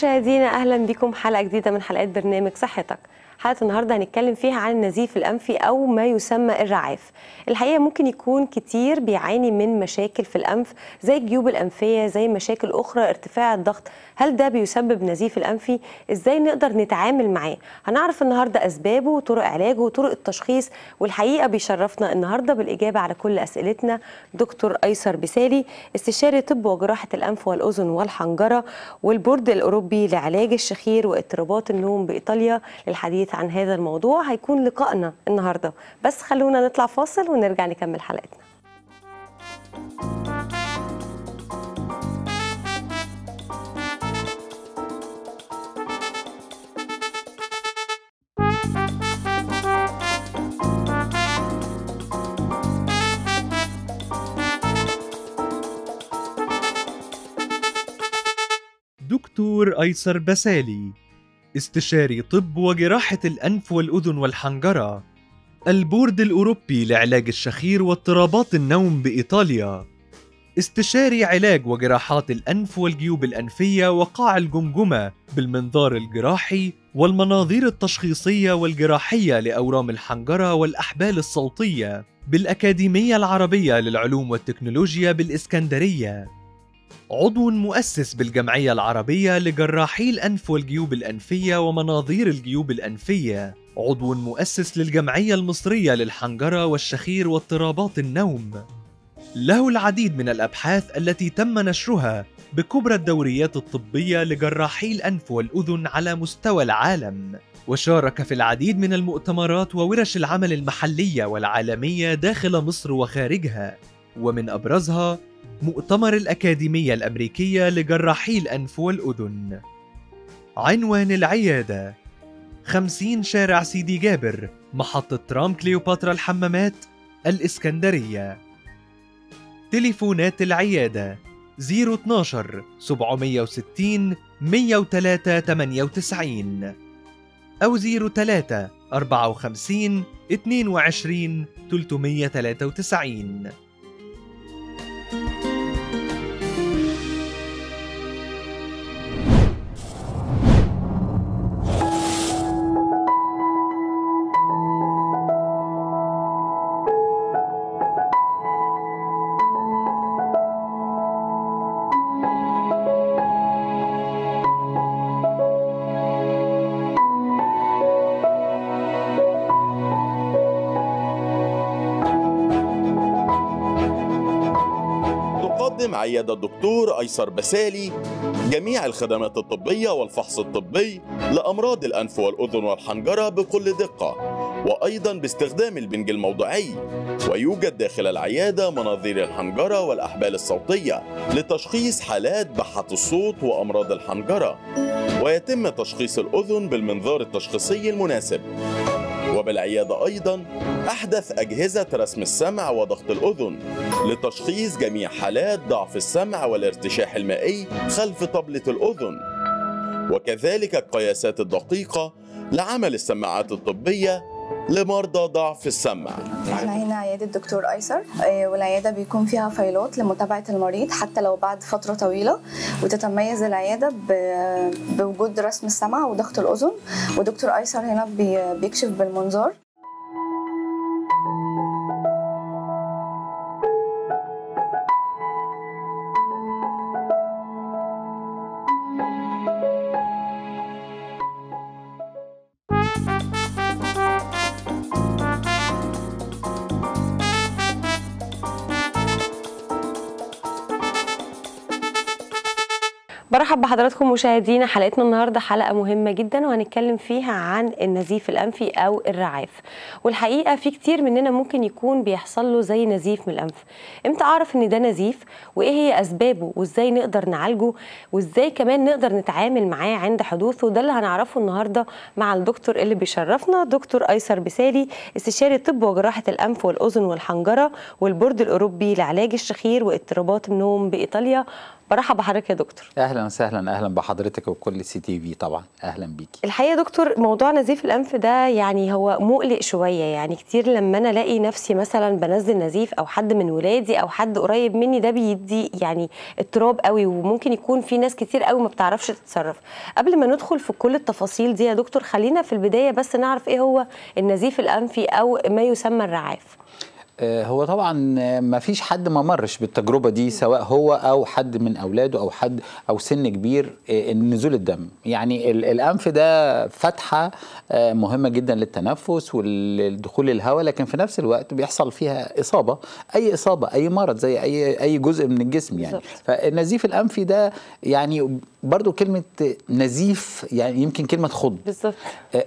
مشاهدينا اهلا بكم حلقه جديده من حلقات برنامج صحتك حلقه النهارده هنتكلم فيها عن النزيف الانفي او ما يسمى الرعاف الحقيقه ممكن يكون كتير بيعاني من مشاكل في الانف زي الجيوب الانفيه زي مشاكل اخرى ارتفاع الضغط هل ده بيسبب نزيف الانفي ازاي نقدر نتعامل معاه هنعرف النهارده اسبابه وطرق علاجه وطرق التشخيص والحقيقه بيشرفنا النهارده بالاجابه على كل اسئلتنا دكتور ايسر بسالي استشاري طب وجراحه الانف والاذن والحنجره والبورد الاوروبي لعلاج الشخير واضطرابات النوم بايطاليا للحديث الحديث عن هذا الموضوع هيكون لقائنا النهارده بس خلونا نطلع فاصل ونرجع نكمل حلقتنا دكتور أيسر بسالي استشاري طب وجراحة الأنف والأذن والحنجرة البورد الأوروبي لعلاج الشخير واضطرابات النوم بإيطاليا استشاري علاج وجراحات الأنف والجيوب الأنفية وقاع الجمجمة بالمنظار الجراحي والمناظير التشخيصية والجراحية لأورام الحنجرة والأحبال الصوتية بالأكاديمية العربية للعلوم والتكنولوجيا بالإسكندرية عضو مؤسس بالجمعية العربية لجراحي الأنف والجيوب الأنفية ومناظير الجيوب الأنفية عضو مؤسس للجمعية المصرية للحنجرة والشخير واضطرابات النوم له العديد من الأبحاث التي تم نشرها بكبرى الدوريات الطبية لجراحي الأنف والأذن على مستوى العالم وشارك في العديد من المؤتمرات وورش العمل المحلية والعالمية داخل مصر وخارجها ومن أبرزها مؤتمر الأكاديمية الأمريكية لجراحي الأنف والأذن عنوان العيادة 50 شارع سيدي جابر محطة ترام كليوباترا الحمامات الإسكندرية تليفونات العيادة 012 760 103 98 أو 03 54 22 393 أيد الدكتور أيسر بسالي جميع الخدمات الطبية والفحص الطبي لأمراض الأنف والأذن والحنجرة بكل دقة وأيضا باستخدام البنج الموضعي ويوجد داخل العيادة مناظير الحنجرة والأحبال الصوتية لتشخيص حالات بحة الصوت وأمراض الحنجرة ويتم تشخيص الأذن بالمنظار التشخيصي المناسب وبالعيادة أيضا أحدث أجهزة رسم السمع وضغط الأذن لتشخيص جميع حالات ضعف السمع والارتشاح المائي خلف طبلة الأذن وكذلك القياسات الدقيقة لعمل السماعات الطبية لمرضى ضعف السمع احنا هنا عياده دكتور ايسر آه، والعياده بيكون فيها فايلات لمتابعه المريض حتى لو بعد فتره طويله وتتميز العياده بوجود رسم السمع وضغط الاذن ودكتور ايسر هنا بيكشف بالمنظار مرحبا بحضراتكم مشاهدينا حلقتنا النهارده حلقه مهمه جدا وهنتكلم فيها عن النزيف الانفي او الرعاف والحقيقه في كتير مننا ممكن يكون بيحصل له زي نزيف من الانف امتى اعرف ان ده نزيف وايه هي اسبابه وازاي نقدر نعالجه وازاي كمان نقدر نتعامل معاه عند حدوثه ده اللي هنعرفه النهارده مع الدكتور اللي بيشرفنا دكتور ايسر بسالي استشاري طب وجراحه الانف والاذن والحنجره والبورد الاوروبي لعلاج الشخير واضطرابات النوم بايطاليا برحب بحضرتك يا دكتور اهلا وسهلا اهلا بحضرتك وكل سي تي في طبعا اهلا بيكي الحقيقه يا دكتور موضوع نزيف الانف ده يعني هو مقلق شويه يعني كتير لما انا الاقي نفسي مثلا بنزل نزيف او حد من ولادي او حد قريب مني ده بيدي يعني اضطراب قوي وممكن يكون في ناس كتير قوي ما بتعرفش تتصرف قبل ما ندخل في كل التفاصيل دي يا دكتور خلينا في البدايه بس نعرف ايه هو النزيف الانفي او ما يسمى الرعاف آه، هو طبعا ما فيش حد ما مرش بالتجربة دي سواء هو أو حد من أولاده أو حد أو سن كبير آه، نزول الدم يعني الأنف ده فتحة آه، مهمة جدا للتنفس والدخول الهواء لكن في نفس الوقت بيحصل فيها إصابة أي إصابة أي مرض زي أي أي جزء من الجسم يعني فالنزيف الأنفي ده يعني برضو كلمة نزيف يعني يمكن كلمة خض بالظبط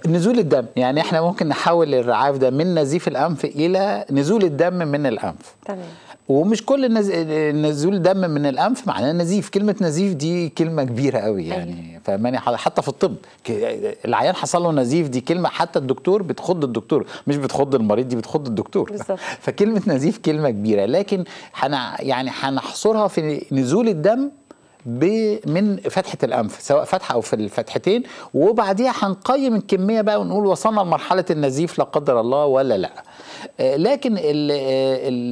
نزول الدم يعني احنا ممكن نحول الرعاف ده من نزيف الأنف إلى نزول الدم دم من الانف تمام ومش كل نزول دم من الانف معناه نزيف كلمه نزيف دي كلمه كبيره قوي أيوة. يعني فماني فاهماني حتى في الطب العيان حصل له نزيف دي كلمه حتى الدكتور بتخض الدكتور مش بتخض المريض دي بتخض الدكتور بالزبط. فكلمه نزيف كلمه كبيره لكن حنا يعني هنحصرها في نزول الدم من فتحه الانف سواء فتحه او في الفتحتين وبعديها هنقيم الكميه بقى ونقول وصلنا لمرحله النزيف لا قدر الله ولا لا لكن ما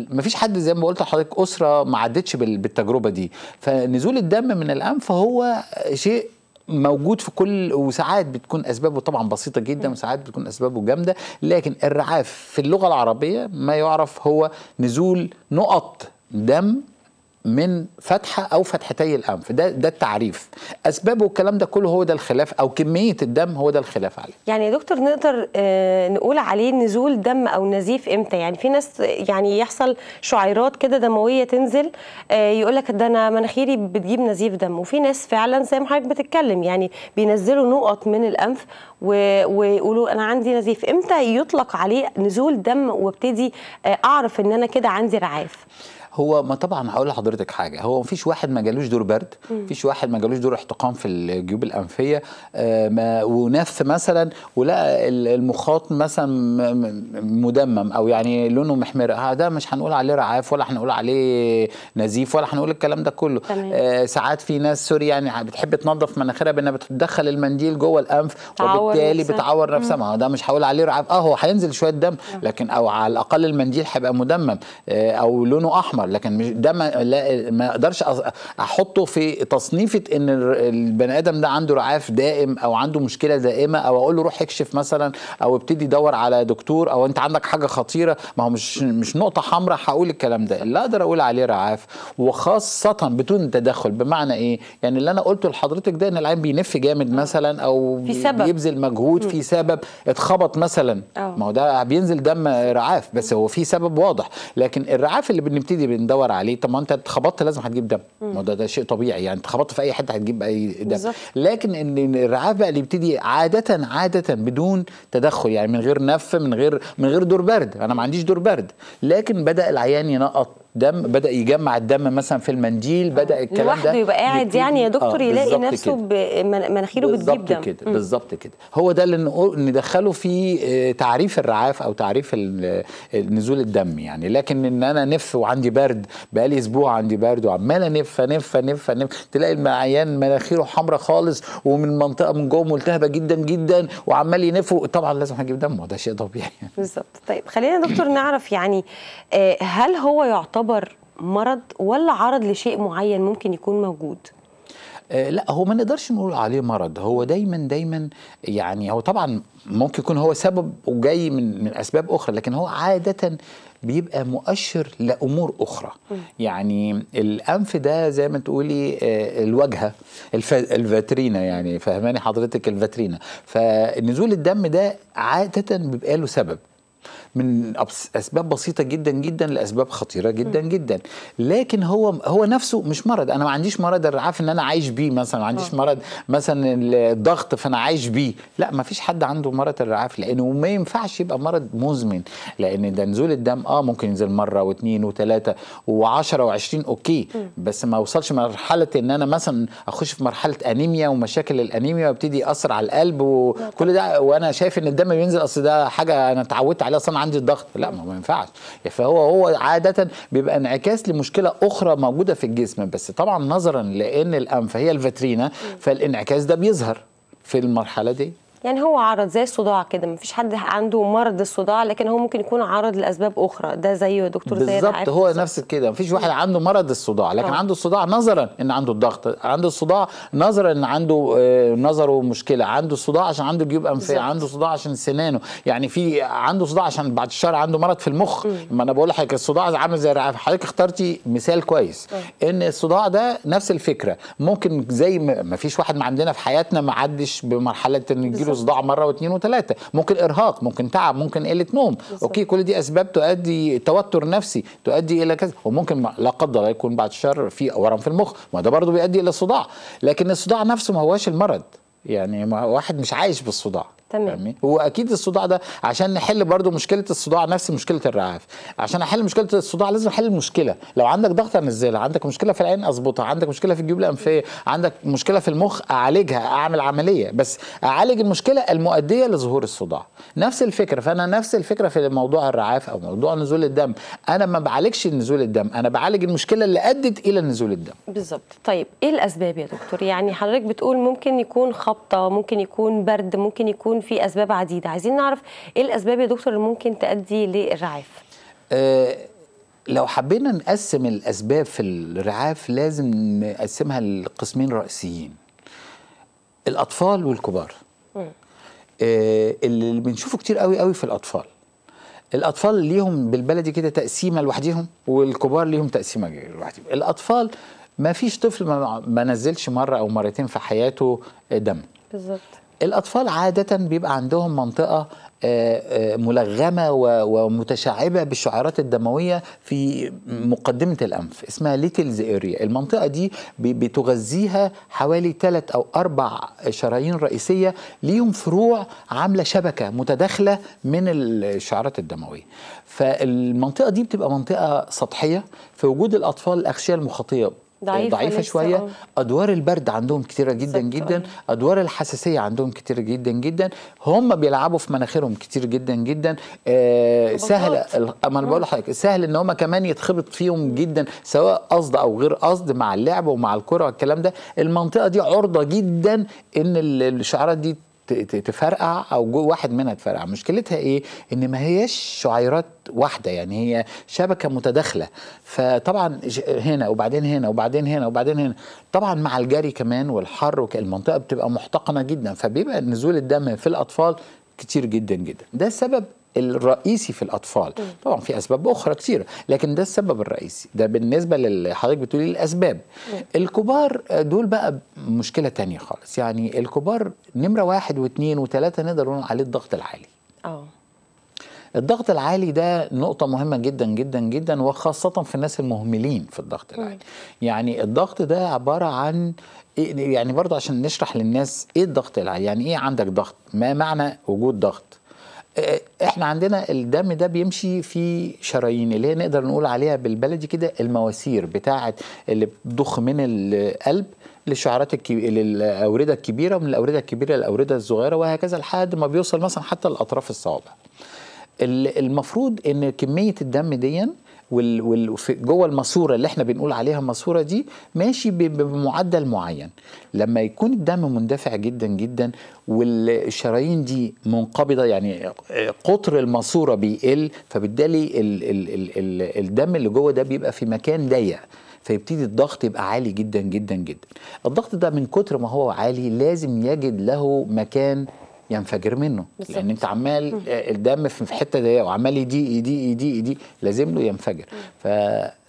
فيش مفيش حد زي ما قلت لحضرتك اسره ما عدتش بالتجربه دي فنزول الدم من الانف هو شيء موجود في كل وساعات بتكون اسبابه طبعا بسيطه جدا وساعات بتكون اسبابه جامده لكن الرعاف في اللغه العربيه ما يعرف هو نزول نقط دم من فتحة أو فتحتي الأنف ده ده التعريف أسبابه الكلام ده كله هو ده الخلاف أو كمية الدم هو ده الخلاف عليه يعني يا دكتور نقدر آه، نقول عليه نزول دم أو نزيف إمتى يعني في ناس يعني يحصل شعيرات كده دموية تنزل آه، يقول لك ده أنا مناخيري بتجيب نزيف دم وفي ناس فعلا زي ما حضرتك بتتكلم يعني بينزلوا نقط من الأنف ويقولوا أنا عندي نزيف إمتى يطلق عليه نزول دم وابتدي آه، أعرف إن أنا كده عندي رعاف هو ما طبعا هقول لحضرتك حاجه هو ما فيش واحد ما جالوش دور برد ما فيش واحد ما جالوش دور احتقان في الجيوب الانفيه آه، ونف مثلا ولقى المخاط مثلا مدمم او يعني لونه محمر آه، ده مش هنقول عليه رعاف ولا هنقول عليه نزيف ولا هنقول الكلام ده كله آه ساعات في ناس سوري يعني بتحب تنظف مناخيرها بانها بتدخل المنديل جوه الانف وبالتالي بتعور نفسها ما ده مش هقول عليه رعاف اه هو هينزل شويه دم لكن او على الاقل المنديل هيبقى مدمم آه او لونه احمر عمر لكن ده ما لا ما اقدرش احطه في تصنيفه ان البني ادم ده عنده رعاف دائم او عنده مشكله دائمه او اقول له روح اكشف مثلا او ابتدي دور على دكتور او انت عندك حاجه خطيره ما هو مش مش نقطه حمراء هقول الكلام ده اللي اقدر اقول عليه رعاف وخاصه بدون تدخل بمعنى ايه يعني اللي انا قلته لحضرتك ده ان العين بينف جامد مثلا او في سبب. بيبذل مجهود م. في سبب اتخبط مثلا أوه. ما هو ده بينزل دم رعاف بس هو في سبب واضح لكن الرعاف اللي بنبتدي بندور عليه طب ما انت اتخبطت لازم هتجيب دم ما ده, ده شيء طبيعي يعني اتخبطت في اي حته هتجيب اي دم بالزبط. لكن ان الرعاف بقى اللي بيبتدي عاده عاده بدون تدخل يعني من غير نف من غير من غير دور برد انا ما عنديش دور برد لكن بدا العيان ينقط دم بدا يجمع الدم مثلا في المنديل آه. بدا الكلام ده لوحده يبقى قاعد يعني يا آه، دكتور آه يلاقي نفسه مناخيره بتجيب دم كده بالظبط كده هو ده اللي ندخله في آه، تعريف الرعاف او تعريف نزول الدم يعني لكن ان انا نف وعندي برد بقالي اسبوع عندي برد وعمال انف نف نف نف تلاقي العيان مناخيره حمراء خالص ومن منطقه من جوه ملتهبه جدا جدا وعمال ينف طبعا لازم هجيب دم وده شيء طبيعي بالظبط طيب خلينا يا دكتور نعرف يعني هل هو يعتبر يعتبر مرض ولا عرض لشيء معين ممكن يكون موجود؟ آه، لا هو ما نقدرش نقول عليه مرض هو دايما دايما يعني هو طبعا ممكن يكون هو سبب وجاي من من اسباب اخرى لكن هو عاده بيبقى مؤشر لامور اخرى يعني الانف ده زي ما تقولي آه، الواجهه الفاترينا يعني فهماني حضرتك الفاترينا فنزول الدم ده عاده بيبقى له سبب من اسباب بسيطه جدا جدا لاسباب خطيره جدا م. جدا لكن هو هو نفسه مش مرض انا ما عنديش مرض الرعاف ان انا عايش بيه مثلا ما عنديش آه. مرض مثلا الضغط فانا عايش بيه لا ما فيش حد عنده مرض الرعاف لانه ما ينفعش يبقى مرض مزمن لان ده نزول الدم اه ممكن ينزل مره واثنين وثلاثه و10 و20 اوكي م. بس ما اوصلش مرحله ان انا مثلا اخش في مرحله انيميا ومشاكل الانيميا وابتدي ياثر على القلب وكل ده وانا شايف ان الدم بينزل اصل ده حاجه انا اتعودت عليها صنع عندي الضغط لا ما ينفعش فهو هو عاده بيبقى انعكاس لمشكله اخرى موجوده في الجسم بس طبعا نظرا لان الانف هي الفاترينا فالانعكاس ده بيظهر في المرحله دي يعني هو عرض زي الصداع كده ما فيش حد عنده مرض الصداع لكن هو ممكن يكون عرض لاسباب اخرى ده زيه يا دكتور زي بالظبط هو نفس كده ما فيش واحد عنده مرض الصداع لكن أوه. عنده الصداع نظرا ان عنده الضغط عنده الصداع نظرا ان عنده آه، نظره مشكله عنده الصداع عشان عنده جيوب انفيه عنده صداع عشان سنانه يعني في عنده صداع عشان بعد الشهر عنده مرض في المخ م. ما انا بقول لحضرتك الصداع عامل زي حضرتك اخترتي مثال كويس أوه. ان الصداع ده نفس الفكره ممكن زي ما فيش واحد ما عندنا في حياتنا ما عدش بمرحله ان يجيله فلوس ضاع مره واثنين وثلاثه ممكن ارهاق ممكن تعب ممكن قله نوم بالزبط. اوكي كل دي اسباب تؤدي توتر نفسي تؤدي الى كذا وممكن لا قدر الله يكون بعد شر في ورم في المخ ما ده برضه بيؤدي الى صداع لكن الصداع نفسه ما هواش المرض يعني واحد مش عايش بالصداع تمام هو اكيد الصداع ده عشان نحل برضو مشكله الصداع نفس مشكله الرعاف عشان احل مشكله الصداع لازم احل المشكله لو عندك ضغط انزلها عندك مشكله في العين اظبطها عندك مشكله في الجيوب الانفيه عندك مشكله في المخ اعالجها اعمل عمليه بس اعالج المشكله المؤديه لظهور الصداع نفس الفكره فانا نفس الفكره في موضوع الرعاف او موضوع نزول الدم انا ما بعالجش نزول الدم انا بعالج المشكله اللي ادت الى نزول الدم بالظبط طيب ايه الاسباب يا دكتور يعني حضرتك بتقول ممكن يكون خبطه ممكن يكون برد ممكن يكون في اسباب عديده عايزين نعرف ايه الاسباب يا دكتور اللي ممكن تؤدي للرعاف أه لو حبينا نقسم الاسباب في الرعاف لازم نقسمها لقسمين رئيسيين الاطفال والكبار آه اللي بنشوفه كتير قوي قوي في الاطفال الاطفال ليهم بالبلدي كده تقسيمه لوحديهم والكبار ليهم تقسيمه لوحديهم الاطفال ما فيش طفل ما نزلش مره او مرتين في حياته دم بالظبط الأطفال عادة بيبقى عندهم منطقة آه، آه، ملغمة ومتشعبة بالشعيرات الدموية في مقدمة الأنف اسمها ليتلز إيريا المنطقة دي بتغذيها حوالي ثلاث أو أربع شرايين رئيسية ليهم فروع عاملة شبكة متداخلة من الشعيرات الدموية فالمنطقة دي بتبقى منطقة سطحية في وجود الأطفال الأغشية المخاطية آه، ضعيفة, ضعيفة شوية آه. أدوار البرد عندهم كتيرة جدا آه. جدا أدوار الحساسية عندهم كتيرة جدا جدا هم بيلعبوا في مناخيرهم كتير جدا جدا آه سهل أما أنا بقول لحضرتك سهل إن هم كمان يتخبط فيهم جدا سواء قصد أو غير قصد مع اللعب ومع الكرة والكلام ده المنطقة دي عرضة جدا إن الشعرات دي تفرقع او جو واحد منها تفرقع مشكلتها ايه ان ما هيش شعيرات واحده يعني هي شبكه متداخله فطبعا هنا وبعدين هنا وبعدين هنا وبعدين هنا طبعا مع الجري كمان والحر المنطقه بتبقى محتقنه جدا فبيبقى نزول الدم في الاطفال كتير جدا جدا ده سبب الرئيسي في الاطفال م. طبعا في اسباب اخرى كثيره لكن ده السبب الرئيسي ده بالنسبه لحضرتك بتقولي الاسباب م. الكبار دول بقى مشكله تانية خالص يعني الكبار نمره واحد واثنين وثلاثه نقدر نقول عليه الضغط العالي اه الضغط العالي ده نقطة مهمة جدا جدا جدا وخاصة في الناس المهملين في الضغط العالي. يعني الضغط ده عبارة عن إيه، يعني برضه عشان نشرح للناس ايه الضغط العالي، يعني ايه عندك ضغط؟ ما معنى وجود ضغط؟ آه، احنا عندنا الدم ده بيمشي في شرايين اللي هي نقدر نقول عليها بالبلدي كده المواسير بتاعه اللي بتضخ من القلب للشعرات الكبيرة للاورده الكبيره ومن الاورده الكبيره للاورده الصغيره وهكذا لحد ما بيوصل مثلا حتى لاطراف الصوابع المفروض ان كميه الدم دي وال جوه الماسوره اللي احنا بنقول عليها الماسوره دي ماشي بمعدل معين لما يكون الدم مندفع جدا جدا والشرايين دي منقبضه يعني قطر الماسوره بيقل فبالتالي ال ال ال ال الدم اللي جوه ده بيبقى في مكان ضيق فيبتدي الضغط يبقى عالي جدا جدا جدا الضغط ده من كتر ما هو عالي لازم يجد له مكان ينفجر منه بالزبط. لان انت عمال آه، الدم في حته ضيقه وعمال يضيق يضيق يضيق يضيق لازم له ينفجر ف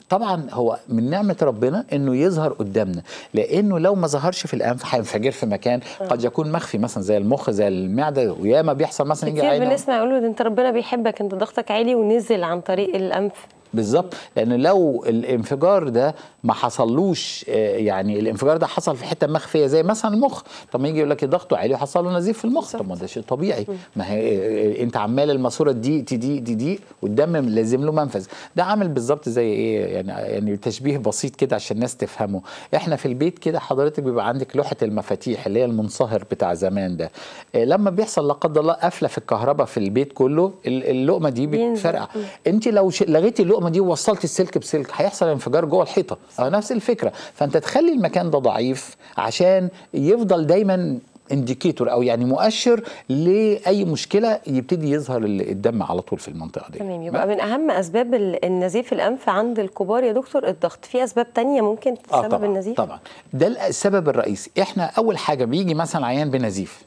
طبعا هو من نعمه ربنا انه يظهر قدامنا لانه لو ما ظهرش في الانف هينفجر في مكان آه. قد يكون مخفي مثلا زي المخ زي المعده وياما بيحصل مثلا كتير بنسمع يقولوا انت ربنا بيحبك انت ضغطك عالي ونزل عن طريق الانف بالظبط لان لو الانفجار ده ما حصلوش آه، يعني الانفجار ده حصل في حته مخفيه زي مثلا المخ طب ما يجي يقول لك ضغطه عالي وحصل له نزيف في المخ طب ما ده شيء طبيعي ما هي آه، انت عمال الماسوره تضيق تضيق تضيق والدم لازم له منفذ ده عامل بالظبط زي ايه يعني يعني تشبيه بسيط كده عشان الناس تفهمه احنا في البيت كده حضرتك بيبقى عندك لوحه المفاتيح اللي هي المنصهر بتاع زمان ده آه، لما بيحصل لا قدر الله قفله في الكهرباء في البيت كله اللقمه دي بتفرقع انت لو لغيتي اللقمه اللقمه دي ووصلت السلك بسلك هيحصل انفجار جوه الحيطه او أه، نفس الفكره فانت تخلي المكان ده ضعيف عشان يفضل دايما انديكيتور او يعني مؤشر لاي مشكله يبتدي يظهر الدم على طول في المنطقه دي تمام يبقى من اهم اسباب النزيف الانف عند الكبار يا دكتور الضغط في اسباب تانية ممكن آه، تسبب آه طبعًا النزيف طبعا ده السبب الرئيسي احنا اول حاجه بيجي مثلا عيان بنزيف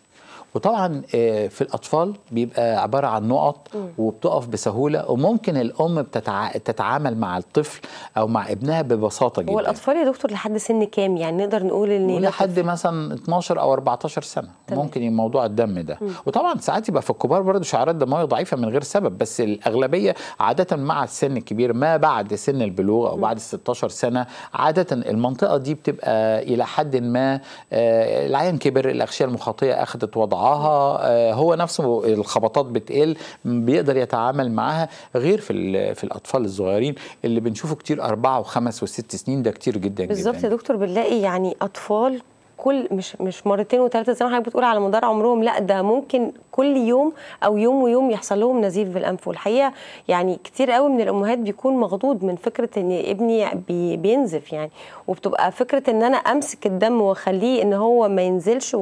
وطبعا آه، في الاطفال بيبقى عباره عن نقط وبتقف بسهوله وممكن الام بتتع... تتعامل مع الطفل او مع ابنها ببساطه جدا هو الاطفال يا دكتور لحد سن كام يعني نقدر نقول ان لحد مثلا 12 او 14 سنه طبعا. ممكن موضوع الدم ده م. وطبعا ساعات يبقى في الكبار برضه شعارات دمويه ضعيفه من غير سبب بس الاغلبيه عاده مع السن الكبير ما بعد سن البلوغ او م. بعد 16 سنه عاده المنطقه دي بتبقى الى حد ما آه، العيان كبر الاغشيه المخاطيه اخذت وضع وضعها آه، هو نفسه الخبطات بتقل بيقدر يتعامل معاها غير في في الاطفال الصغيرين اللي بنشوفه كتير اربعه وخمس وست سنين ده كتير جدا بالظبط يا دكتور بنلاقي يعني اطفال كل مش مش مرتين وثلاثه زي ما حضرتك بتقول على مدار عمرهم لا ده ممكن كل يوم او يوم ويوم يحصل لهم نزيف في الانف والحقيقه يعني كتير قوي من الامهات بيكون مغضوض من فكره ان ابني بي بينزف يعني وبتبقى فكره ان انا امسك الدم واخليه ان هو ما ينزلش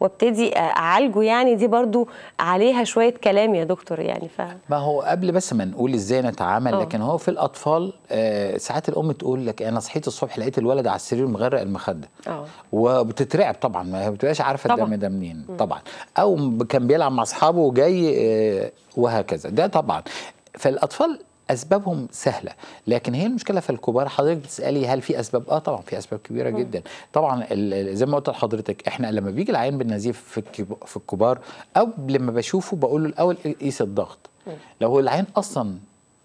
وابتدي اعالجه يعني دي برضو عليها شويه كلام يا دكتور يعني ف ما هو قبل بس ما نقول ازاي نتعامل آه. لكن هو في الاطفال آه، ساعات الام تقول لك انا صحيت الصبح لقيت الولد على السرير مغرق المخده اه بتترعب طبعا ما بتبقاش عارفه الدم ده منين طبعا او كان بيلعب مع اصحابه وجاي آه، وهكذا ده طبعا فالاطفال اسبابهم سهله لكن هي المشكله في الكبار حضرتك بتسالي هل في اسباب اه طبعا في اسباب كبيره م. جدا طبعا زي ما قلت لحضرتك احنا لما بيجي العيان بالنزيف في في الكبار او لما بشوفه بقول له الاول إيه، قيس الضغط لو هو اصلا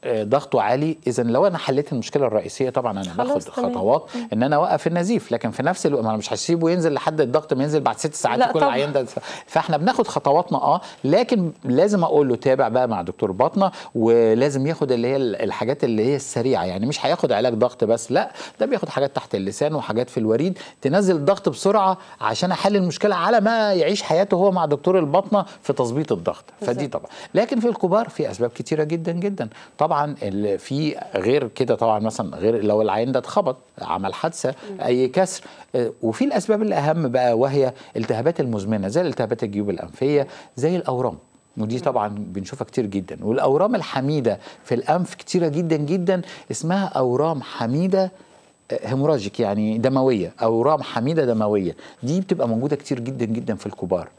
آه، ضغطه عالي اذا لو انا حليت المشكله الرئيسيه طبعا انا باخد خطوات ان انا اوقف النزيف لكن في نفس الوقت ما انا مش هسيبه ينزل لحد الضغط ما ينزل بعد ست ساعات كل العيان ده فاحنا بناخد خطواتنا اه لكن لازم اقول له تابع بقى مع دكتور باطنه ولازم ياخد اللي هي الحاجات اللي هي السريعه يعني مش هياخد علاج ضغط بس لا ده بياخد حاجات تحت اللسان وحاجات في الوريد تنزل الضغط بسرعه عشان احل المشكله على ما يعيش حياته هو مع دكتور الباطنه في تظبيط الضغط فدي طبعا لكن في الكبار في اسباب كتيره جدا جدا طبعا طبعا في غير كده طبعا مثلا غير لو العين ده اتخبط عمل حادثه اي كسر آه، وفي الاسباب الاهم بقى وهي التهابات المزمنه زي التهابات الجيوب الانفيه زي الاورام ودي طبعا بنشوفها كتير جدا والاورام الحميده في الانف كتيره جدا جدا اسمها اورام حميده آه، هيموراجيك يعني دمويه اورام حميده دمويه دي بتبقى موجوده كتير جدا جدا في الكبار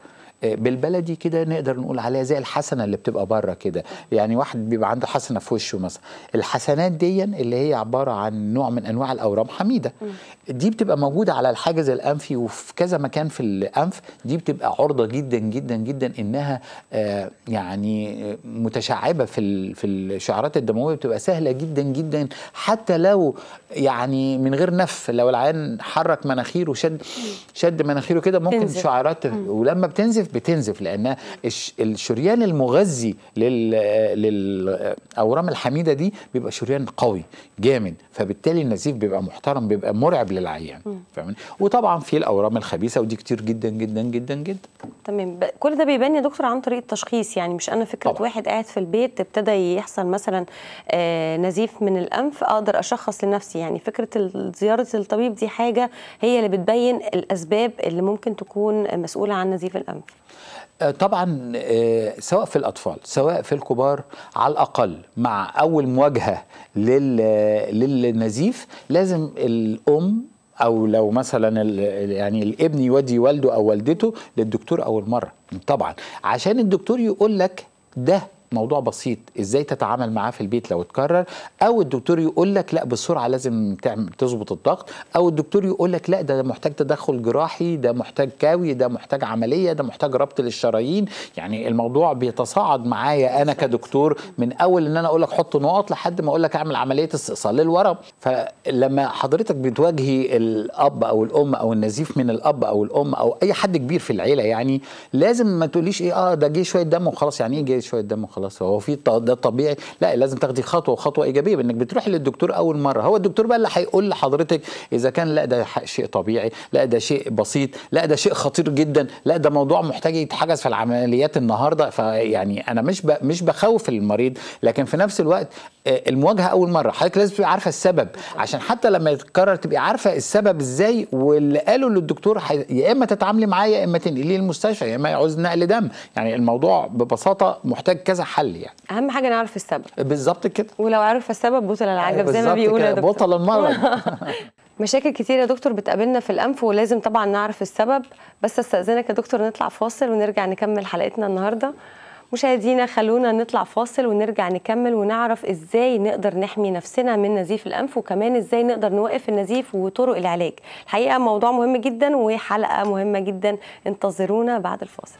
بالبلدي كده نقدر نقول عليها زي الحسنه اللي بتبقى بره كده يعني واحد بيبقى عنده حسنه في وشه مثلا الحسنات دي اللي هي عباره عن نوع من انواع الاورام حميده دي بتبقى موجوده على الحاجز الانفي وفي كذا مكان في الانف دي بتبقى عرضه جدا جدا جدا انها آه، يعني متشعبه في في الشعرات الدمويه بتبقى سهله جدا جدا حتى لو يعني من غير نف لو العيان حرك مناخيره شد شد مناخيره كده ممكن شعرات ولما بتنزف بتنزف لان الشريان المغذي للاورام الحميده دي بيبقى شريان قوي جامد فبالتالي النزيف بيبقى محترم بيبقى مرعب للعيان فاهمين وطبعا في الاورام الخبيثه ودي كتير جدا جدا جدا جدا تمام كل ده بيبان يا دكتور عن طريق التشخيص يعني مش انا فكره طبعا. واحد قاعد في البيت ابتدى يحصل مثلا آه، نزيف من الانف اقدر اشخص لنفسي يعني فكره زياره الطبيب دي حاجه هي اللي بتبين الاسباب اللي ممكن تكون مسؤوله عن نزيف الانف آه، طبعا آه، سواء في الاطفال سواء في الكبار على الاقل مع اول مواجهه للنزيف لازم الام او لو مثلا يعني الابن يودي والده او والدته للدكتور اول مره طبعا عشان الدكتور يقول لك ده موضوع بسيط ازاي تتعامل معاه في البيت لو اتكرر او الدكتور يقول لك لا بسرعه لازم تعمل تظبط الضغط او الدكتور يقول لك لا ده محتاج تدخل جراحي ده محتاج كاوي ده محتاج عمليه ده محتاج ربط للشرايين يعني الموضوع بيتصاعد معايا انا كدكتور من اول ان انا اقول لك حط نقط لحد ما اقول لك اعمل عمليه استئصال للورم فلما حضرتك بتواجهي الاب او الام او النزيف من الاب او الام او اي حد كبير في العيله يعني لازم ما تقوليش ايه اه ده جه شويه دم وخلاص يعني ايه جه شويه دم وخلاص خلاص هو في ده طبيعي لا لازم تاخدي خطوه وخطوه ايجابيه بانك بتروحي للدكتور اول مره هو الدكتور بقى اللي هيقول لحضرتك اذا كان لا ده شيء طبيعي لا ده شيء بسيط لا ده شيء خطير جدا لا ده موضوع محتاج يتحجز في العمليات النهارده فيعني انا مش مش بخوف المريض لكن في نفس الوقت آه، المواجهه اول مره حضرتك لازم تبقى عارفه السبب عشان حتى لما يتكرر تبقي عارفه السبب ازاي واللي قاله للدكتور حي... يا اما تتعاملي معاه يا اما تنقليه المستشفى يا اما يعوز نقل دم يعني الموضوع ببساطه محتاج كذا حل يعني اهم حاجه نعرف السبب آه، بالظبط كده ولو عرف السبب بطل العجب آه، زي ما بيقولوا يا دكتور بطل المرض مشاكل كتير يا دكتور بتقابلنا في الانف ولازم طبعا نعرف السبب بس استاذنك يا دكتور نطلع فاصل ونرجع نكمل حلقتنا النهارده مشاهدينا خلونا نطلع فاصل ونرجع نكمل ونعرف ازاي نقدر نحمي نفسنا من نزيف الانف وكمان ازاي نقدر نوقف النزيف وطرق العلاج الحقيقه موضوع مهم جدا وحلقه مهمه جدا انتظرونا بعد الفاصل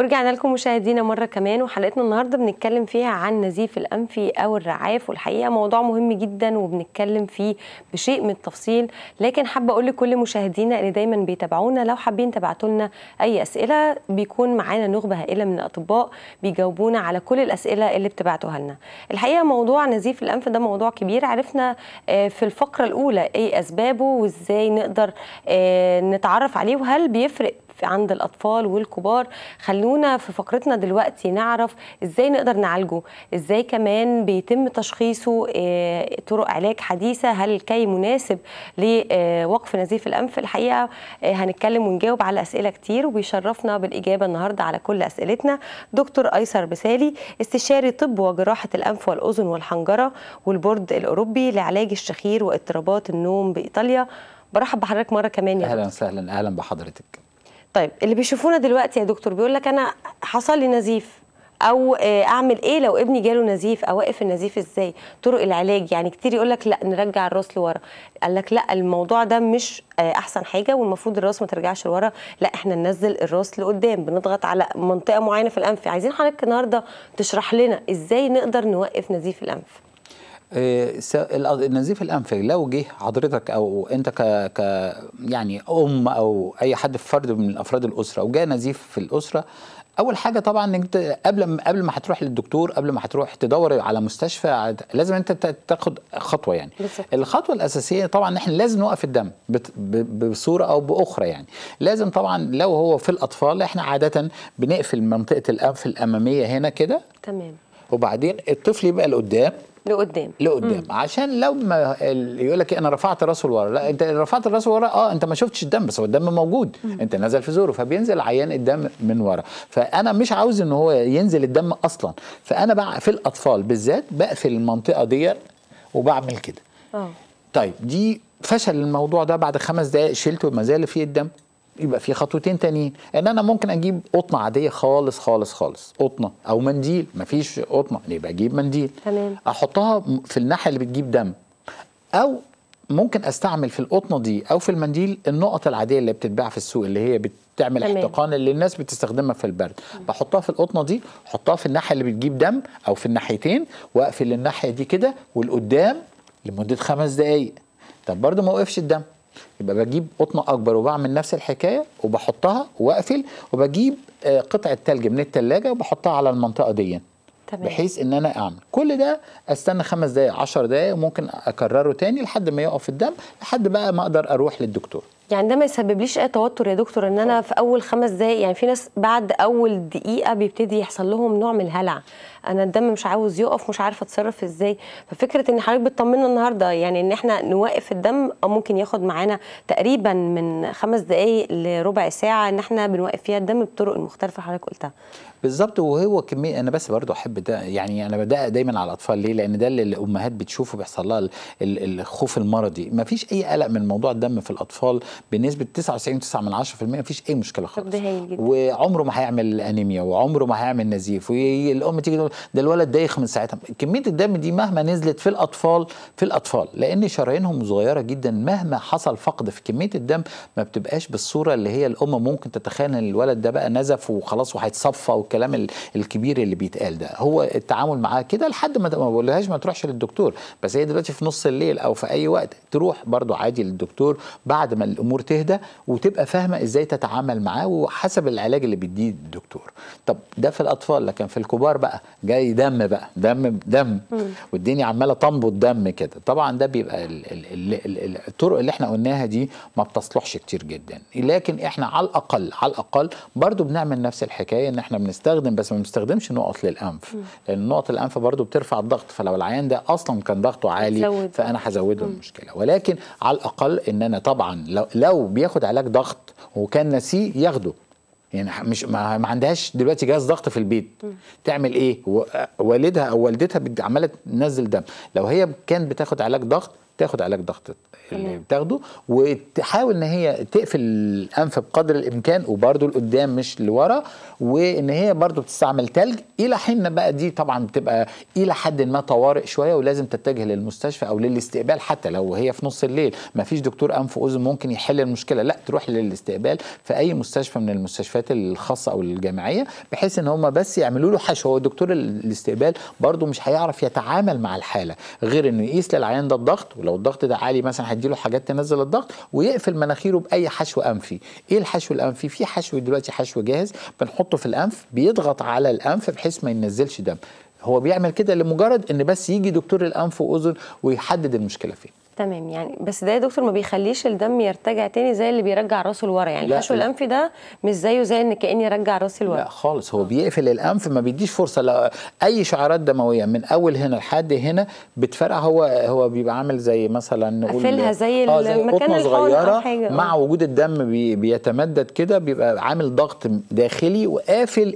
ورجعنا لكم مشاهدينا مره كمان وحلقتنا النهارده بنتكلم فيها عن نزيف الانفي او الرعاف والحقيقه موضوع مهم جدا وبنتكلم فيه بشيء من التفصيل لكن حابه اقول لكل مشاهدينا اللي دايما بيتابعونا لو حابين تبعتوا لنا اي اسئله بيكون معانا نخبه هائله من الاطباء بيجاوبونا على كل الاسئله اللي بتبعتوها لنا الحقيقه موضوع نزيف الانف ده موضوع كبير عرفنا آه، في الفقره الاولى ايه اسبابه وازاي نقدر آه، نتعرف عليه وهل بيفرق عند الاطفال والكبار خلونا في فقرتنا دلوقتي نعرف ازاي نقدر نعالجه ازاي كمان بيتم تشخيصه آه، طرق علاج حديثه هل الكي مناسب لوقف نزيف الانف الحقيقه آه، هنتكلم ونجاوب على اسئله كتير وبيشرفنا بالاجابه النهارده على كل اسئلتنا دكتور ايسر بسالي استشاري طب وجراحه الانف والاذن والحنجره والبورد الاوروبي لعلاج الشخير واضطرابات النوم بايطاليا برحب بحضرتك مره كمان يا اهلا وسهلا اهلا بحضرتك طيب اللي بيشوفونا دلوقتي يا دكتور بيقول لك انا حصل لي نزيف او آه، اعمل ايه لو ابني جاله نزيف اوقف النزيف ازاي طرق العلاج يعني كتير يقول لك لا نرجع الراس لورا قال لك لا الموضوع ده مش آه، احسن حاجه والمفروض الراس ما ترجعش لورا لا احنا ننزل الراس لقدام بنضغط على منطقه معينه في الانف عايزين حضرتك النهارده تشرح لنا ازاي نقدر نوقف نزيف الانف آه، النزيف الانفي لو جه حضرتك او انت ك ك يعني ام او اي حد فرد من افراد الاسره وجاء نزيف في الاسره اول حاجه طبعا انك قبل قبل ما هتروح للدكتور قبل ما هتروح تدور على مستشفى لازم انت تاخد خطوه يعني بالزبط. الخطوه الاساسيه طبعا احنا لازم نوقف الدم بصوره او باخرى يعني لازم طبعا لو هو في الاطفال احنا عاده بنقفل منطقه الانف الاماميه هنا كده تمام وبعدين الطفل يبقى لقدام لقدام لقدام عشان لو ما يقول لك إيه، انا رفعت راسه لورا لا انت رفعت راسه لورا اه انت ما شفتش الدم بس هو الدم موجود مم. انت نزل في زوره فبينزل عيان الدم من ورا فانا مش عاوز ان هو ينزل الدم اصلا فانا بقى في الاطفال بالذات بقفل المنطقه دي وبعمل كده اه طيب دي فشل الموضوع ده بعد خمس دقائق شلته ما زال فيه الدم يبقى في خطوتين تانيين ان انا ممكن اجيب قطنه عاديه خالص خالص خالص قطنه او منديل مفيش قطنه يبقى اجيب منديل تمام احطها في الناحيه اللي بتجيب دم او ممكن استعمل في القطنه دي او في المنديل النقط العاديه اللي بتتباع في السوق اللي هي بتعمل تمام. احتقان اللي الناس بتستخدمها في البرد بحطها في القطنه دي احطها في الناحيه اللي بتجيب دم او في الناحيتين واقفل الناحيه دي كده والقدام لمده خمس دقائق طب برضه ما وقفش الدم يبقى بجيب قطنه اكبر وبعمل نفس الحكايه وبحطها واقفل وبجيب آه، قطعه تلج من الثلاجه وبحطها على المنطقه دي تمام. بحيث ان انا اعمل كل ده استنى خمس دقائق عشر دقائق وممكن اكرره تاني لحد ما يقف الدم لحد بقى ما اقدر اروح للدكتور يعني ده ما يسببليش اي توتر يا دكتور ان انا اه. في اول خمس دقايق يعني في ناس بعد اول دقيقه بيبتدي يحصل لهم نوع من الهلع انا الدم مش عاوز يقف مش عارفه اتصرف ازاي ففكره ان حضرتك بتطمنا النهارده يعني ان احنا نوقف الدم ممكن ياخد معانا تقريبا من خمس دقايق لربع ساعه ان احنا بنوقف فيها الدم بطرق مختلفه حضرتك قلتها بالظبط وهو كميه انا بس برضو احب ده يعني انا بدأ دايما على الاطفال ليه لان ده اللي الامهات بتشوفه بيحصل لها الخوف المرضي ما فيش اي قلق من موضوع الدم في الاطفال بنسبه 99.9% ما فيش اي مشكله خالص وعمره ما هيعمل انيميا وعمره ما هيعمل نزيف والام تيجي تقول ده الولد دايخ من ساعتها كميه الدم دي مهما نزلت في الاطفال في الاطفال لان شرايينهم صغيره جدا مهما حصل فقد في كميه الدم ما بتبقاش بالصوره اللي هي الام ممكن تتخيل ان الولد ده بقى نزف وخلاص وهيتصفى والكلام الكبير اللي بيتقال ده هو التعامل معاه كده لحد ما ما بقولهاش ما تروحش للدكتور بس هي دلوقتي في نص الليل او في اي وقت تروح برضو عادي للدكتور بعد ما الامور تهدى وتبقى فاهمه ازاي تتعامل معاه وحسب العلاج اللي بيديه الدكتور طب ده في الاطفال لكن في الكبار بقى جاي دم بقى دم دم والدنيا عماله تنبض دم كده طبعا ده بيبقى الـ الـ الـ الطرق اللي احنا قلناها دي ما بتصلحش كتير جدا لكن احنا على الاقل على الاقل برضو بنعمل نفس الحكايه ان احنا بنست بنستخدم بس ما بنستخدمش نقط للانف لان نقط الانف برضو بترفع الضغط فلو العيان ده اصلا كان ضغطه عالي فانا هزوده المشكله ولكن على الاقل ان انا طبعا لو, لو بياخد علاج ضغط وكان ناسيه ياخده يعني مش ما, ما عندهاش دلوقتي جهاز ضغط في البيت م. تعمل ايه والدها او والدتها عماله تنزل دم لو هي كانت بتاخد علاج ضغط تاخد علاج ضغط اللي بتاخده وتحاول ان هي تقفل الانف بقدر الامكان وبرده لقدام مش لورا وان هي برده بتستعمل تلج الى حين بقى دي طبعا بتبقى الى حد ما طوارئ شويه ولازم تتجه للمستشفى او للاستقبال حتى لو هي في نص الليل ما فيش دكتور انف واذن ممكن يحل المشكله لا تروح للاستقبال في اي مستشفى من المستشفيات الخاصه او الجامعيه بحيث ان هم بس يعملوا له حشو هو دكتور الاستقبال برده مش هيعرف يتعامل مع الحاله غير انه يقيس للعيان ده الضغط ولو لو الضغط ده عالي مثلا هديله حاجات تنزل الضغط ويقفل مناخيره باي حشو انفي ايه الحشو الانفي في حشو دلوقتي حشو جاهز بنحطه في الانف بيضغط على الانف بحيث ما ينزلش دم هو بيعمل كده لمجرد ان بس يجي دكتور الانف واذن ويحدد المشكله فين تمام يعني بس ده يا دكتور ما بيخليش الدم يرتجع تاني زي اللي بيرجع راسه لورا يعني الحشو الانفي ده مش زيه زي ان كاني رجع راسي لورا لا خالص هو بيقفل الانف ما بيديش فرصه لأ اي دمويه من اول هنا لحد هنا بتفرقع هو هو بيبقى عامل زي مثلا نقول قافلها زي, آه زي المكان صغيره حاجة. مع آه. وجود الدم بي بيتمدد كده بيبقى عامل ضغط داخلي وقافل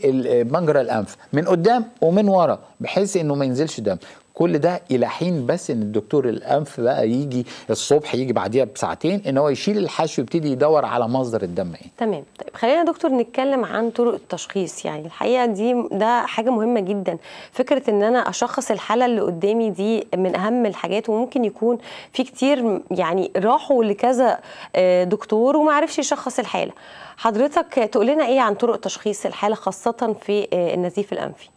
مجرى الانف من قدام ومن ورا بحيث انه ما ينزلش دم كل ده الى حين بس ان الدكتور الانف بقى يجي الصبح يجي بعديها بساعتين ان هو يشيل الحشو ويبتدي يدور على مصدر الدم ايه تمام طيب خلينا يا دكتور نتكلم عن طرق التشخيص يعني الحقيقه دي ده حاجه مهمه جدا فكره ان انا اشخص الحاله اللي قدامي دي من اهم الحاجات وممكن يكون في كتير يعني راحوا لكذا آه، دكتور وما عرفش يشخص الحاله حضرتك تقول لنا ايه عن طرق تشخيص الحاله خاصه في آه، النزيف الانفي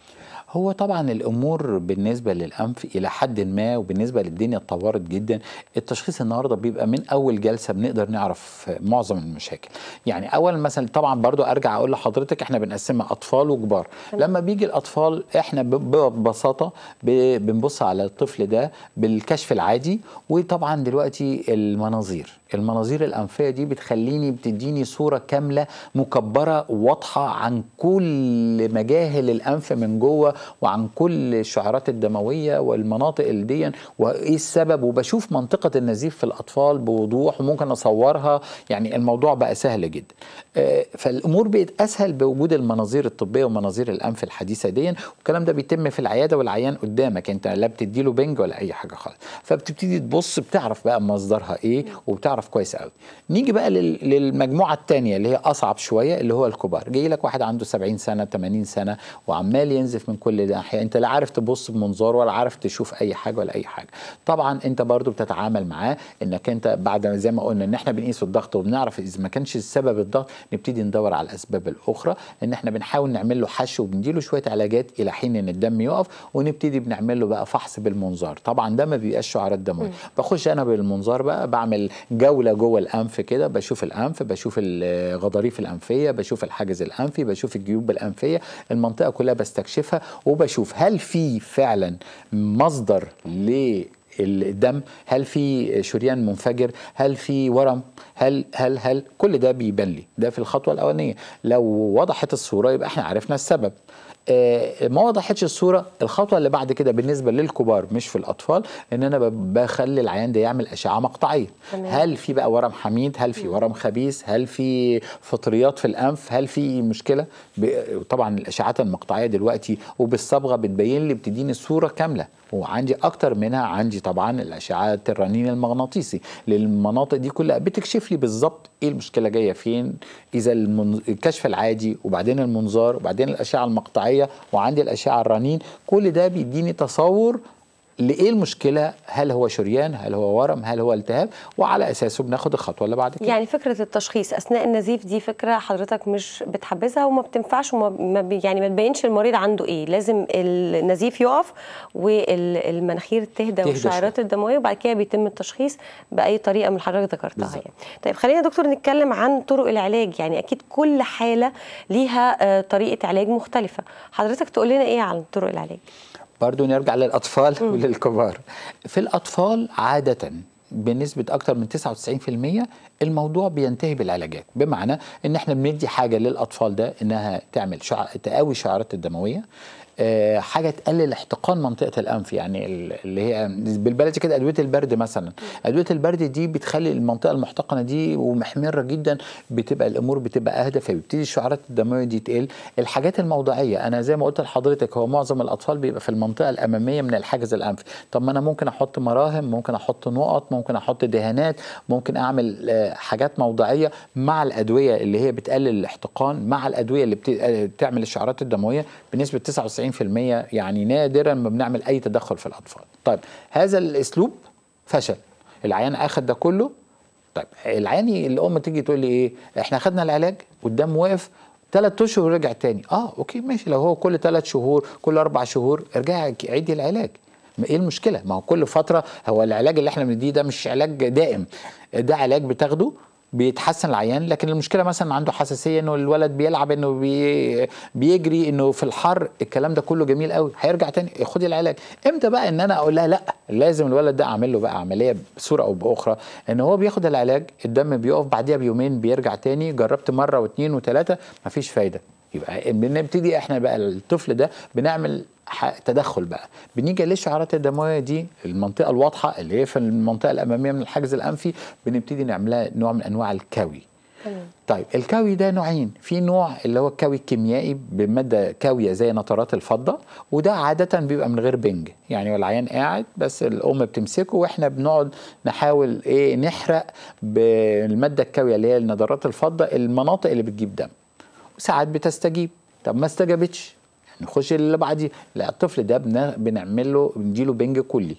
هو طبعا الامور بالنسبه للانف الى حد ما وبالنسبه للدنيا اتطورت جدا التشخيص النهارده بيبقى من اول جلسه بنقدر نعرف معظم المشاكل يعني اول مثلا طبعا برضو ارجع اقول لحضرتك احنا بنقسمها اطفال وكبار لما بيجي الاطفال احنا ببساطه بنبص على الطفل ده بالكشف العادي وطبعا دلوقتي المناظير المناظير الانفيه دي بتخليني بتديني صوره كامله مكبره واضحه عن كل مجاهل الانف من جوه وعن كل الشعرات الدمويه والمناطق دي وايه السبب وبشوف منطقه النزيف في الاطفال بوضوح وممكن اصورها يعني الموضوع بقى سهل جدا آه، فالامور بقت اسهل بوجود المناظير الطبيه ومناظير الانف الحديثه دي والكلام ده بيتم في العياده والعيان قدامك انت لا بتدي له بنج ولا اي حاجه خالص فبتبتدي تبص بتعرف بقى مصدرها ايه وبتعرف هتعرف كويس قوي نيجي بقى للمجموعه الثانيه اللي هي اصعب شويه اللي هو الكبار جاي لك واحد عنده 70 سنه 80 سنه وعمال ينزف من كل ناحيه انت لا عارف تبص بمنظار ولا عارف تشوف اي حاجه ولا اي حاجه طبعا انت برضو بتتعامل معاه انك انت بعد زي ما قلنا ان احنا بنقيس الضغط وبنعرف اذا ما كانش السبب الضغط نبتدي ندور على الاسباب الاخرى ان احنا بنحاول نعمل له حش وبنديله شويه علاجات الى حين ان الدم يقف ونبتدي بنعمل له بقى فحص بالمنظار طبعا ده ما بيبقاش شعارات دمويه بخش انا بالمنظار بقى بعمل جوله جوه الانف كده بشوف الانف بشوف الغضاريف الانفيه بشوف الحاجز الانفي بشوف الجيوب الانفيه المنطقه كلها بستكشفها وبشوف هل في فعلا مصدر ل الدم هل في شريان منفجر هل في ورم هل هل هل كل ده بيبان لي ده في الخطوه الاولانيه لو وضحت الصوره يبقى احنا عرفنا السبب آه، ما وضحتش الصوره الخطوه اللي بعد كده بالنسبه للكبار مش في الاطفال ان انا بخلي العيان ده يعمل اشعه مقطعيه هل في بقى ورم حميد هل في ورم خبيث هل في فطريات في الانف هل في مشكله طبعا الاشعات المقطعيه دلوقتي وبالصبغه بتبين لي بتديني الصوره كامله وعندي اكتر منها عندي طبعا الاشعات الرنين المغناطيسي للمناطق دي كلها بتكشف لي بالظبط ايه المشكله جايه فين اذا الكشف العادي وبعدين المنظار وبعدين الاشعه المقطعيه وعندي الاشعه الرنين كل ده بيديني تصور لإيه المشكلة هل هو شريان هل هو ورم هل هو التهاب وعلى أساسه بناخد الخطوة اللي بعد كده يعني فكرة التشخيص أثناء النزيف دي فكرة حضرتك مش بتحبذها وما بتنفعش وما يعني ما تبينش المريض عنده إيه لازم النزيف يقف والمناخير تهدى والشعيرات الدموية وبعد كده بيتم التشخيص بأي طريقة من حضرتك ذكرتها يعني. طيب خلينا يا دكتور نتكلم عن طرق العلاج يعني أكيد كل حالة ليها آه، طريقة علاج مختلفة حضرتك تقول لنا إيه عن طرق العلاج برضو نرجع للأطفال م. وللكبار في الأطفال عادة بنسبة أكتر من 99% الموضوع بينتهي بالعلاجات بمعنى إن إحنا بندي حاجة للأطفال ده إنها تعمل شع... تقوي الشعرات الدموية آه، حاجه تقلل احتقان منطقه الانف يعني اللي هي بالبلدي كده ادويه البرد مثلا ادويه البرد دي بتخلي المنطقه المحتقنه دي ومحمره جدا بتبقى الامور بتبقى اهدى فبيبتدي الشعرات الدمويه دي تقل الحاجات الموضعيه انا زي ما قلت لحضرتك هو معظم الاطفال بيبقى في المنطقه الاماميه من الحاجز الانفي طب ما انا ممكن احط مراهم ممكن احط نقط ممكن احط دهانات ممكن اعمل آه، حاجات موضعيه مع الادويه اللي هي بتقلل الاحتقان مع الادويه اللي آه، بتعمل الشعرات الدمويه بنسبه 99 يعني نادرا ما بنعمل اي تدخل في الاطفال طيب هذا الاسلوب فشل العيان اخد ده كله طيب العيان الام تيجي تقول لي ايه احنا خدنا العلاج والدم وقف ثلاث اشهر رجع تاني اه اوكي ماشي لو هو كل ثلاث شهور كل اربع شهور ارجعي عيدي العلاج ايه المشكله ما هو كل فتره هو العلاج اللي احنا بنديه ده مش علاج دائم ده علاج بتاخده بيتحسن العيان لكن المشكله مثلا عنده حساسيه انه الولد بيلعب انه بي بيجري انه في الحر الكلام ده كله جميل قوي هيرجع تاني خد العلاج امتى بقى ان انا اقول لها لا لازم الولد ده اعمل له بقى عمليه بصوره او باخرى ان هو بياخد العلاج الدم بيقف بعديها بيومين بيرجع تاني جربت مره واثنين وثلاثه مفيش فايده يبقى بنبتدي احنا بقى الطفل ده بنعمل تدخل بقى بنيجي الشعرات الدمويه دي المنطقه الواضحه اللي هي في المنطقه الاماميه من الحاجز الانفي بنبتدي نعملها نوع من انواع الكوي طيب الكاوي ده نوعين في نوع اللي هو الكاوي الكيميائي بماده كاويه زي نترات الفضه وده عاده بيبقى من غير بنج يعني العيان قاعد بس الام بتمسكه واحنا بنقعد نحاول ايه نحرق بالماده الكاويه اللي هي نترات الفضه المناطق اللي بتجيب دم وساعات بتستجيب طب ما استجابتش نخش اللي بعديه لا الطفل ده بنعمل له بنديله بنج كلي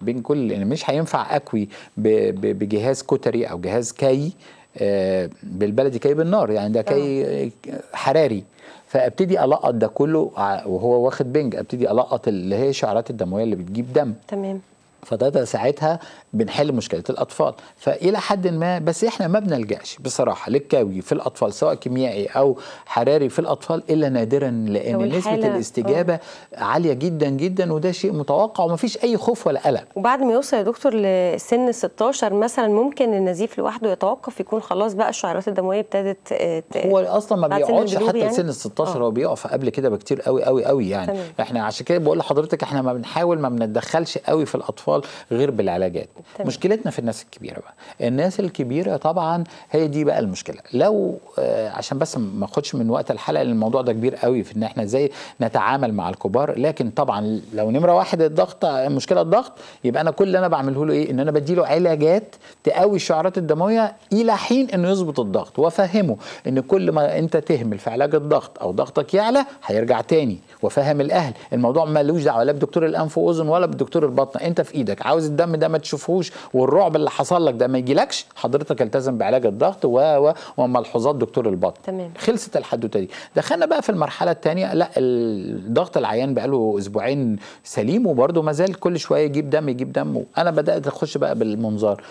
بنج كلي لان يعني مش هينفع اكوي بجهاز كتري او جهاز كي آه، بالبلدي كي بالنار يعني ده كي اه. حراري فابتدي القط ده كله وهو واخد بنج ابتدي القط اللي هي الشعرات الدمويه اللي بتجيب دم تمام فده ساعتها بنحل مشكله الاطفال فالى حد ما بس احنا ما بنلجاش بصراحه للكوي في الاطفال سواء كيميائي او حراري في الاطفال الا نادرا لان نسبه الاستجابه أوه. عاليه جدا جدا وده شيء متوقع ومفيش اي خوف ولا قلق وبعد ما يوصل يا دكتور لسن 16 مثلا ممكن النزيف لوحده يتوقف يكون خلاص بقى الشعيرات الدمويه ابتدت آه، هو اصلا ما بيقعدش حتى يعني؟ لسن 16 آه. هو بيقف قبل كده بكتير قوي قوي قوي يعني تمام. احنا عشان كده بقول لحضرتك احنا ما بنحاول ما بنتدخلش قوي في الاطفال الاطفال غير بالعلاجات طبعا. مشكلتنا في الناس الكبيره بقى الناس الكبيره طبعا هي دي بقى المشكله لو آه، عشان بس ما اخدش من وقت الحلقه الموضوع ده كبير قوي في ان احنا ازاي نتعامل مع الكبار لكن طبعا لو نمره واحد الضغط مشكله الضغط يبقى انا كل اللي انا بعمله له ايه ان انا بديله علاجات تقوي الشعرات الدمويه الى حين انه يظبط الضغط وافهمه ان كل ما انت تهمل في علاج الضغط او ضغطك يعلى هيرجع تاني وافهم الاهل الموضوع ملوش دعوه لا بدكتور الانف واذن ولا بدكتور البطن انت في ايدك عاوز الدم ده ما تشوفهوش والرعب اللي حصل لك ده ما يجيلكش حضرتك التزم بعلاج الضغط و و وملحوظات دكتور البطن تمام خلصت الحدوته دي دخلنا بقى في المرحله الثانيه لا الضغط العيان بقى له اسبوعين سليم وبرده ما زال كل شويه يجيب دم يجيب دم انا بدات اخش بقى بالمنظار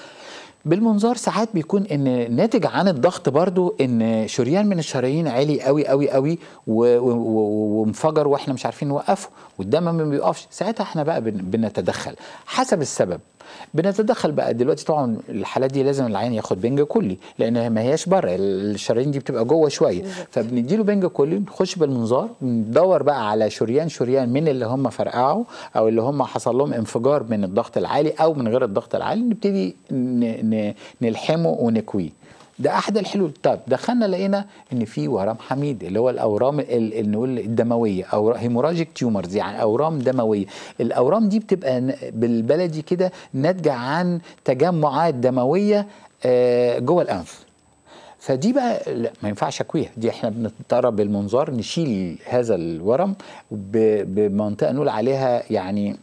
بالمنظار ساعات بيكون ان ناتج عن الضغط برضو ان شريان من الشرايين عالي قوي قوي قوي وانفجر واحنا مش عارفين نوقفه والدم ما بيقفش ساعتها احنا بقى بنتدخل حسب السبب بنتدخل بقى دلوقتي طبعا الحالات دي لازم العيان ياخد بنج كلي لان ما هياش بره الشرايين دي بتبقى جوه شويه فبنديله بنج كلي نخش بالمنظار ندور بقى على شريان شريان من اللي هم فرقعوا او اللي هم حصل لهم انفجار من الضغط العالي او من غير الضغط العالي نبتدي نلحمه ونكويه ده احد الحلول طب دخلنا لقينا ان في ورم حميد اللي هو الاورام اللي نقول الدمويه او هيموراجيك تيومرز يعني اورام دمويه الاورام دي بتبقى بالبلدي كده ناتجه عن تجمعات دمويه آه، جوه الانف فدي بقى لا ما ينفعش اكويها دي احنا بنضطر بالمنظار نشيل هذا الورم بمنطقه نقول عليها يعني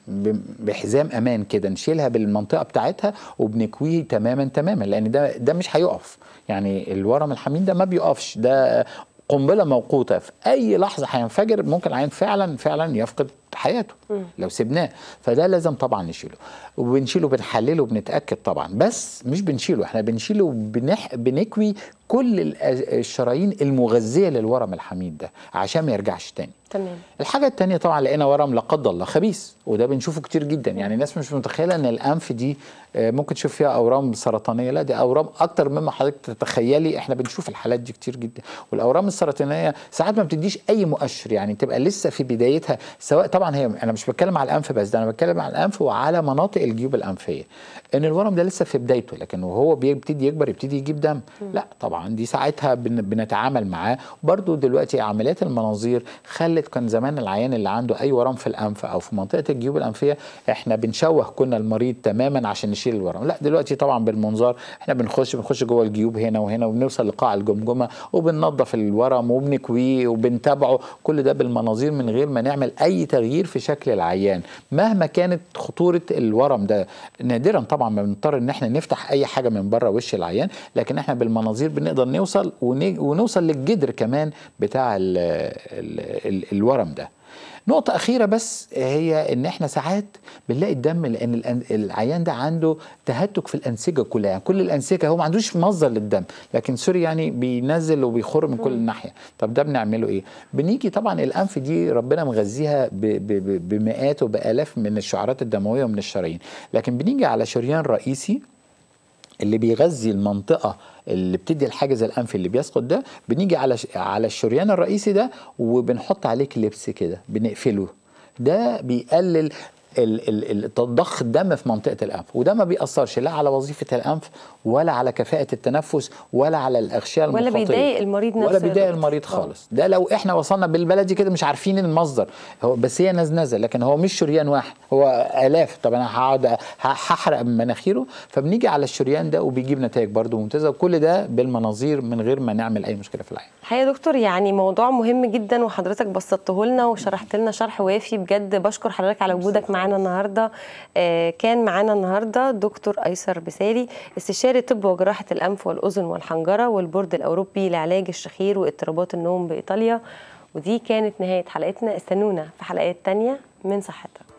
بحزام امان كده نشيلها بالمنطقه بتاعتها وبنكويه تماما تماما لان ده ده مش هيقف يعني الورم الحميد ده ما بيقفش ده قنبله موقوته في اي لحظه هينفجر ممكن العين فعلا فعلا يفقد حياته لو سبناه فده لازم طبعا نشيله وبنشيله بنحلله بنتاكد طبعا بس مش بنشيله احنا بنشيله بنح بنكوي كل الشرايين المغذيه للورم الحميد ده عشان ما يرجعش تاني تمام الحاجه التانية طبعا لقينا ورم لا قدر الله خبيث وده بنشوفه كتير جدا يعني الناس مش متخيله ان الانف دي آه، ممكن تشوف فيها اورام سرطانيه لا دي اورام اكتر مما حضرتك تتخيلي احنا بنشوف الحالات دي كتير جدا والاورام السرطانيه ساعات ما بتديش اي مؤشر يعني تبقى لسه في بدايتها سواء طبعا هي انا مش بتكلم على الانف بس ده انا بتكلم على الانف وعلى مناطق الجيوب الانفيه ان الورم ده لسه في بدايته لكن وهو بيبتدي يكبر يبتدي يجيب دم لا طبعا دي ساعتها بنتعامل معاه برضو دلوقتي عمليات المناظير خلت كان زمان العيان اللي عنده اي ورم في الانف او في منطقه الجيوب الانفيه احنا بنشوه كنا المريض تماما عشان نشيل الورم لا دلوقتي طبعا بالمنظار احنا بنخش بنخش جوه الجيوب هنا وهنا وبنوصل لقاع الجمجمه وبننظف الورم وبنكويه وبنتابعه كل ده بالمناظير من غير ما نعمل اي تغيير تغيير في شكل العيان مهما كانت خطوره الورم ده نادرا طبعا ما بنضطر ان احنا نفتح اي حاجه من بره وش العيان لكن احنا بالمناظير بنقدر نوصل ونوصل للجدر كمان بتاع الورم ده نقطة أخيرة بس هي إن إحنا ساعات بنلاقي الدم لأن العيان ده عنده تهتك في الأنسجة كلها يعني كل الأنسجة هو ما عندوش مصدر للدم لكن سوري يعني بينزل وبيخر من كل ناحية طب ده بنعمله إيه؟ بنيجي طبعا الأنف دي ربنا مغذيها بمئات وبآلاف من الشعرات الدموية ومن الشرايين لكن بنيجي على شريان رئيسي اللي بيغذي المنطقة اللي بتدي الحاجز الانفي اللي بيسقط ده بنيجي على على الشريان الرئيسي ده وبنحط عليه كليبس كده بنقفله ده بيقلل ضخ الدم في منطقه الانف وده ما بيأثرش لا على وظيفه الانف ولا على كفاءه التنفس ولا على الاغشيه المخاطيه ولا بيضايق المريض نفسه ولا بيضايق المريض آه. خالص ده لو احنا وصلنا بالبلدي كده مش عارفين المصدر هو بس هي نزنزه لكن هو مش شريان واحد هو الاف طب انا هقعد هحرق من مناخيره فبنيجي على الشريان ده وبيجيب نتائج برده ممتازه وكل ده بالمناظير من غير ما نعمل اي مشكله في العين هيا دكتور يعني موضوع مهم جدا وحضرتك بسطته لنا وشرحت لنا شرح وافي بجد بشكر حضرتك على وجودك معانا النهارده آه، كان معانا النهارده دكتور ايسر بسالي استشاري طب وجراحه الانف والاذن والحنجره والبورد الاوروبي لعلاج الشخير واضطرابات النوم بايطاليا ودي كانت نهايه حلقتنا استنونا في حلقات تانية من صحتك